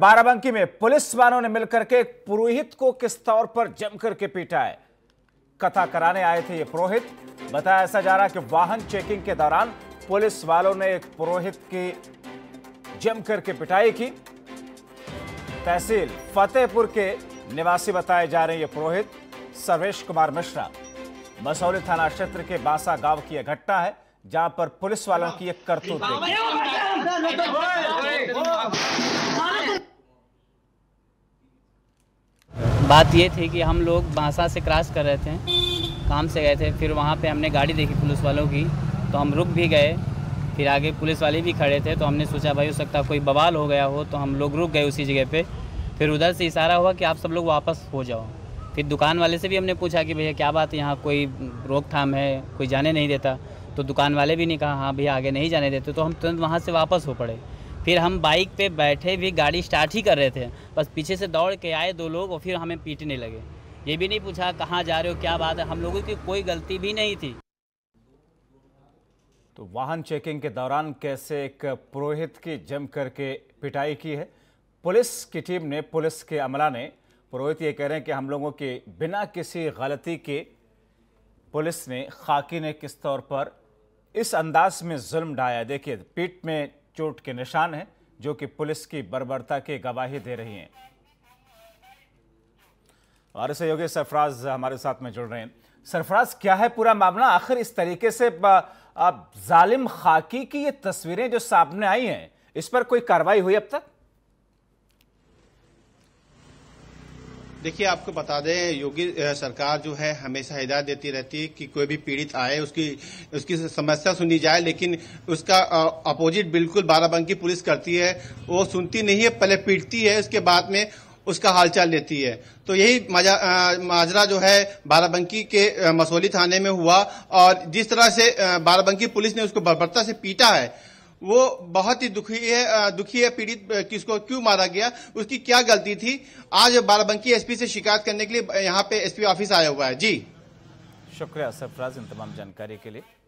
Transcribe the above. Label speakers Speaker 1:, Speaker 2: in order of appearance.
Speaker 1: बाराबंकी में पुलिस वालों ने मिलकर के एक पुरोहित को किस तौर पर जमकर के पीटा है कथा कराने आए थे ये पुरोहित बताया ऐसा जा रहा कि वाहन चेकिंग के दौरान पुलिस वालों ने एक पुरोहित की जमकर के पिटाई की तहसील फतेहपुर के निवासी बताए जा रहे हैं ये पुरोहित सर्वेश कुमार मिश्रा मसौली थाना क्षेत्र के बांसा गांव की यह घटना है जहां पर
Speaker 2: पुलिस वालों की एक करतूत बात ये थी कि हम लोग बांसा से क्रॉस कर रहे थे काम से गए थे फिर वहाँ पे हमने गाड़ी देखी पुलिस वालों की तो हम रुक भी गए फिर आगे पुलिस वाले भी खड़े थे तो हमने सोचा भाई हो सकता कोई बवाल हो गया हो तो हम लोग रुक गए उसी जगह पे फिर उधर से इशारा हुआ कि आप सब लोग वापस हो जाओ फिर दुकान वाले से भी हमने पूछा कि भैया क्या बात है यहाँ कोई रोकथाम है कोई जाने नहीं देता तो दुकान वाले भी नहीं कहा हाँ भैया आगे नहीं जाने देते तो हम तुरंत वहाँ से वापस हो पड़े फिर हम बाइक पे बैठे भी गाड़ी स्टार्ट ही कर रहे थे बस पीछे से दौड़ के आए दो लोग और फिर हमें पीटने लगे ये भी नहीं पूछा कहाँ जा रहे हो क्या बात है हम लोगों की कोई गलती भी नहीं थी तो वाहन
Speaker 1: चेकिंग के दौरान कैसे एक पुरोहित की जम करके पिटाई की है पुलिस की टीम ने पुलिस के अमला ने पुरोहित ये कह रहे हैं कि हम लोगों के बिना किसी गलती के पुलिस ने खाकी ने किस तौर पर इस अंदाज में जुल्म ढाया देखिए पीठ में चोट के निशान हैं जो कि पुलिस की बर्बरता की गवाही दे रही हैं और सहयोगी सरफराज हमारे साथ में जुड़ रहे हैं सरफराज क्या है पूरा मामला आखिर इस तरीके से जालिम खाकी की ये तस्वीरें जो सामने आई हैं इस पर कोई कार्रवाई हुई अब तक देखिए आपको बता दें योगी सरकार जो
Speaker 3: है हमेशा हिदायत देती रहती है कि कोई भी पीड़ित आए उसकी उसकी समस्या सुनी जाए लेकिन उसका अपोजिट बिल्कुल बाराबंकी पुलिस करती है वो सुनती नहीं है पहले पीटती है उसके बाद में उसका हालचाल लेती है तो यही माजरा जो है बाराबंकी के मसौली थाने में हुआ और जिस तरह से बाराबंकी पुलिस ने उसको बर्बरता से पीटा है वो बहुत ही दुखी है दुखी है पीड़ित किसको क्यों मारा गया उसकी क्या गलती थी आज बाराबंकी एसपी से शिकायत करने के लिए यहाँ पे एसपी ऑफिस आया हुआ है जी
Speaker 1: शुक्रिया सरफराज इन तमाम जानकारी के लिए